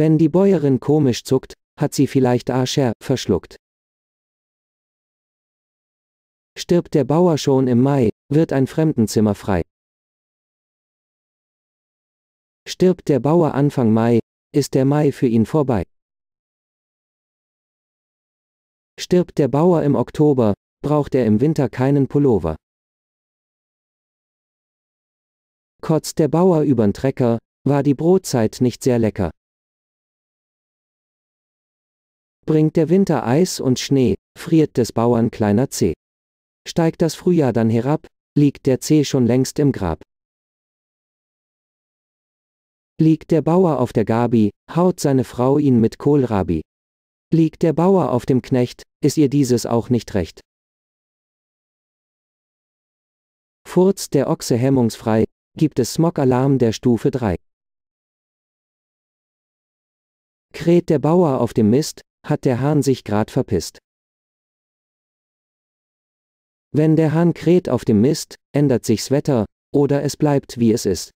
Wenn die Bäuerin komisch zuckt, hat sie vielleicht Ascher verschluckt. Stirbt der Bauer schon im Mai, wird ein Fremdenzimmer frei. Stirbt der Bauer Anfang Mai, ist der Mai für ihn vorbei. Stirbt der Bauer im Oktober, braucht er im Winter keinen Pullover. Kotzt der Bauer übern Trecker, war die Brotzeit nicht sehr lecker. Bringt der Winter Eis und Schnee, friert des Bauern kleiner Zeh. Steigt das Frühjahr dann herab, liegt der Zeh schon längst im Grab. Liegt der Bauer auf der Gabi, haut seine Frau ihn mit Kohlrabi. Liegt der Bauer auf dem Knecht, ist ihr dieses auch nicht recht. Furzt der Ochse hemmungsfrei, gibt es Smog-Alarm der Stufe 3. Kräht der Bauer auf dem Mist, hat der Hahn sich grad verpisst. Wenn der Hahn kräht auf dem Mist, ändert sich's Wetter, oder es bleibt wie es ist.